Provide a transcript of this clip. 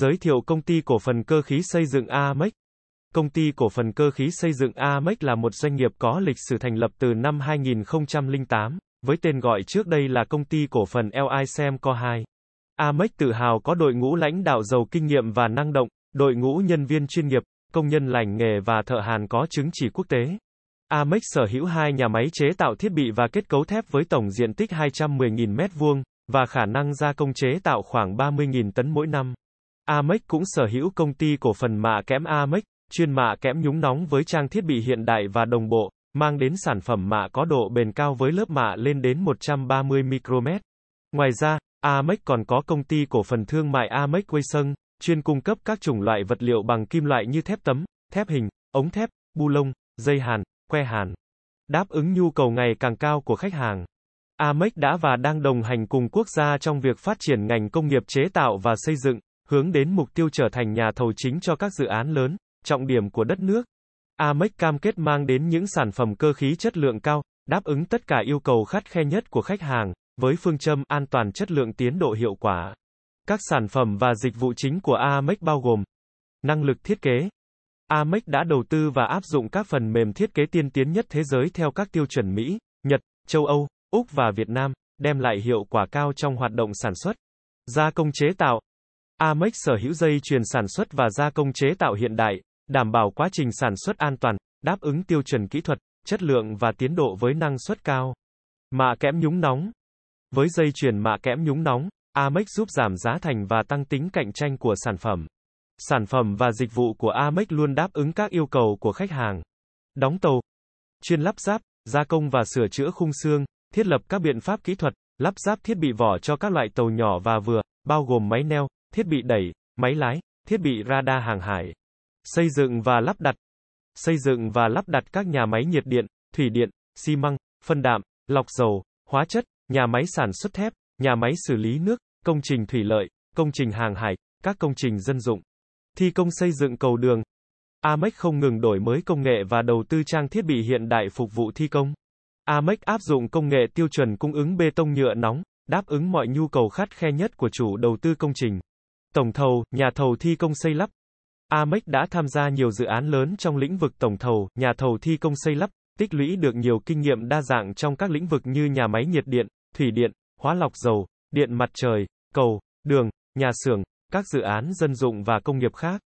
Giới thiệu công ty cổ phần cơ khí xây dựng AMEC. Công ty cổ phần cơ khí xây dựng AMEC là một doanh nghiệp có lịch sử thành lập từ năm 2008, với tên gọi trước đây là công ty cổ phần LICEM Co 2. AMEC tự hào có đội ngũ lãnh đạo giàu kinh nghiệm và năng động, đội ngũ nhân viên chuyên nghiệp, công nhân lành nghề và thợ hàn có chứng chỉ quốc tế. AMEC sở hữu hai nhà máy chế tạo thiết bị và kết cấu thép với tổng diện tích 210.000 m2 và khả năng gia công chế tạo khoảng 30.000 tấn mỗi năm. Amec cũng sở hữu công ty cổ phần mạ kẽm Amec, chuyên mạ kẽm nhúng nóng với trang thiết bị hiện đại và đồng bộ, mang đến sản phẩm mạ có độ bền cao với lớp mạ lên đến 130 micromet. Ngoài ra, Amec còn có công ty cổ phần thương mại Amec Waysung, chuyên cung cấp các chủng loại vật liệu bằng kim loại như thép tấm, thép hình, ống thép, bu lông, dây hàn, que hàn. Đáp ứng nhu cầu ngày càng cao của khách hàng. AMEC đã và đang đồng hành cùng quốc gia trong việc phát triển ngành công nghiệp chế tạo và xây dựng, hướng đến mục tiêu trở thành nhà thầu chính cho các dự án lớn, trọng điểm của đất nước. AMEC cam kết mang đến những sản phẩm cơ khí chất lượng cao, đáp ứng tất cả yêu cầu khắt khe nhất của khách hàng, với phương châm an toàn chất lượng tiến độ hiệu quả. Các sản phẩm và dịch vụ chính của AMEC bao gồm năng lực thiết kế. AMEC đã đầu tư và áp dụng các phần mềm thiết kế tiên tiến nhất thế giới theo các tiêu chuẩn Mỹ, Nhật, châu Âu, Úc và Việt Nam, đem lại hiệu quả cao trong hoạt động sản xuất. Gia công chế tạo, Amex sở hữu dây chuyền sản xuất và gia công chế tạo hiện đại, đảm bảo quá trình sản xuất an toàn, đáp ứng tiêu chuẩn kỹ thuật, chất lượng và tiến độ với năng suất cao. Mạ kẽm nhúng nóng. Với dây chuyền mạ kẽm nhúng nóng, Amex giúp giảm giá thành và tăng tính cạnh tranh của sản phẩm. Sản phẩm và dịch vụ của Amex luôn đáp ứng các yêu cầu của khách hàng. Đóng tàu, chuyên lắp ráp, gia công và sửa chữa khung xương, thiết lập các biện pháp kỹ thuật, lắp ráp thiết bị vỏ cho các loại tàu nhỏ và vừa, bao gồm máy neo, thiết bị đẩy, máy lái, thiết bị radar hàng hải, xây dựng và lắp đặt, xây dựng và lắp đặt các nhà máy nhiệt điện, thủy điện, xi măng, phân đạm, lọc dầu, hóa chất, nhà máy sản xuất thép, nhà máy xử lý nước, công trình thủy lợi, công trình hàng hải, các công trình dân dụng. Thi công xây dựng cầu đường. AMEC không ngừng đổi mới công nghệ và đầu tư trang thiết bị hiện đại phục vụ thi công. AMEC áp dụng công nghệ tiêu chuẩn cung ứng bê tông nhựa nóng, đáp ứng mọi nhu cầu khắt khe nhất của chủ đầu tư công trình. Tổng thầu, nhà thầu thi công xây lắp. Amex đã tham gia nhiều dự án lớn trong lĩnh vực tổng thầu, nhà thầu thi công xây lắp, tích lũy được nhiều kinh nghiệm đa dạng trong các lĩnh vực như nhà máy nhiệt điện, thủy điện, hóa lọc dầu, điện mặt trời, cầu, đường, nhà xưởng, các dự án dân dụng và công nghiệp khác.